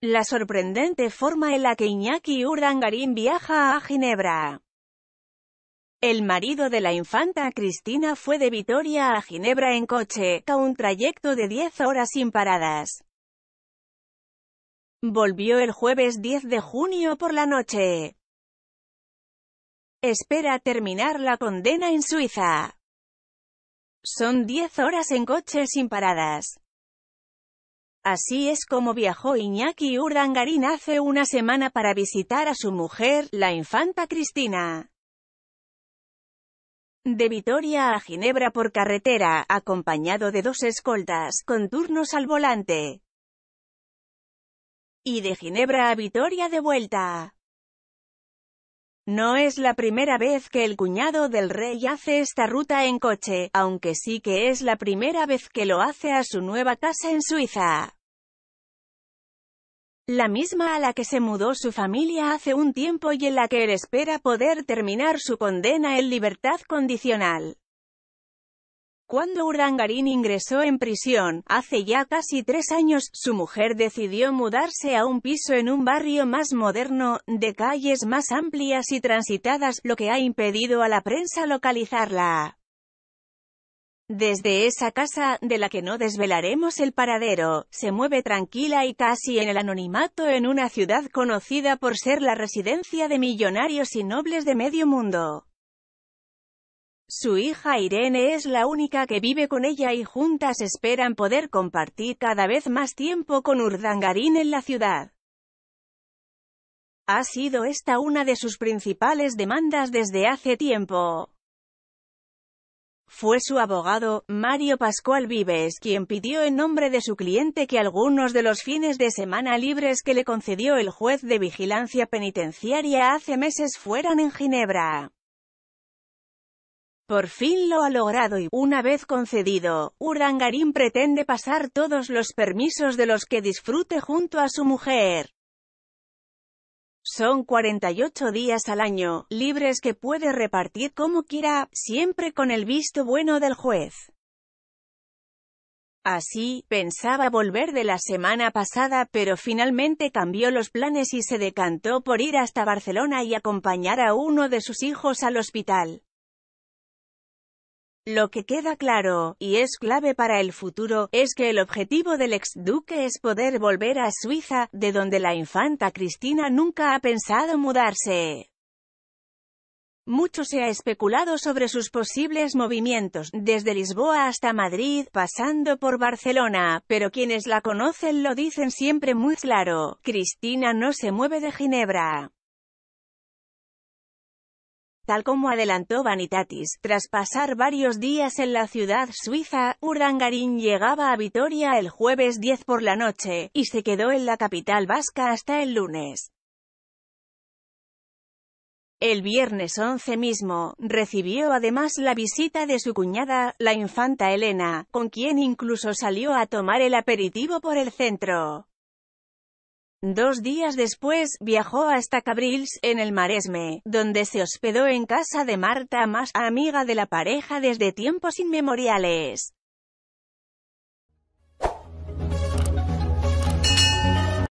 la sorprendente forma en la que Iñaki Urdangarín viaja a Ginebra. El marido de la infanta Cristina fue de Vitoria a Ginebra en coche, a un trayecto de 10 horas sin paradas. Volvió el jueves 10 de junio por la noche. Espera terminar la condena en Suiza. Son 10 horas en coche sin paradas. Así es como viajó Iñaki Urdangarín hace una semana para visitar a su mujer, la infanta Cristina. De Vitoria a Ginebra por carretera, acompañado de dos escoltas, con turnos al volante. Y de Ginebra a Vitoria de vuelta. No es la primera vez que el cuñado del rey hace esta ruta en coche, aunque sí que es la primera vez que lo hace a su nueva casa en Suiza la misma a la que se mudó su familia hace un tiempo y en la que él espera poder terminar su condena en libertad condicional. Cuando Urdangarín ingresó en prisión, hace ya casi tres años, su mujer decidió mudarse a un piso en un barrio más moderno, de calles más amplias y transitadas, lo que ha impedido a la prensa localizarla. Desde esa casa, de la que no desvelaremos el paradero, se mueve tranquila y casi en el anonimato en una ciudad conocida por ser la residencia de millonarios y nobles de medio mundo. Su hija Irene es la única que vive con ella y juntas esperan poder compartir cada vez más tiempo con Urdangarín en la ciudad. Ha sido esta una de sus principales demandas desde hace tiempo. Fue su abogado, Mario Pascual Vives, quien pidió en nombre de su cliente que algunos de los fines de semana libres que le concedió el juez de vigilancia penitenciaria hace meses fueran en Ginebra. Por fin lo ha logrado y, una vez concedido, Urdangarín pretende pasar todos los permisos de los que disfrute junto a su mujer. Son 48 días al año, libres que puede repartir como quiera, siempre con el visto bueno del juez. Así, pensaba volver de la semana pasada pero finalmente cambió los planes y se decantó por ir hasta Barcelona y acompañar a uno de sus hijos al hospital. Lo que queda claro, y es clave para el futuro, es que el objetivo del ex-duque es poder volver a Suiza, de donde la infanta Cristina nunca ha pensado mudarse. Mucho se ha especulado sobre sus posibles movimientos, desde Lisboa hasta Madrid, pasando por Barcelona, pero quienes la conocen lo dicen siempre muy claro, Cristina no se mueve de Ginebra. Tal como adelantó Vanitatis, tras pasar varios días en la ciudad suiza, Urdangarín llegaba a Vitoria el jueves 10 por la noche, y se quedó en la capital vasca hasta el lunes. El viernes 11 mismo, recibió además la visita de su cuñada, la infanta Elena, con quien incluso salió a tomar el aperitivo por el centro. Dos días después, viajó hasta Cabrils, en el Maresme, donde se hospedó en casa de Marta Más, amiga de la pareja desde tiempos inmemoriales.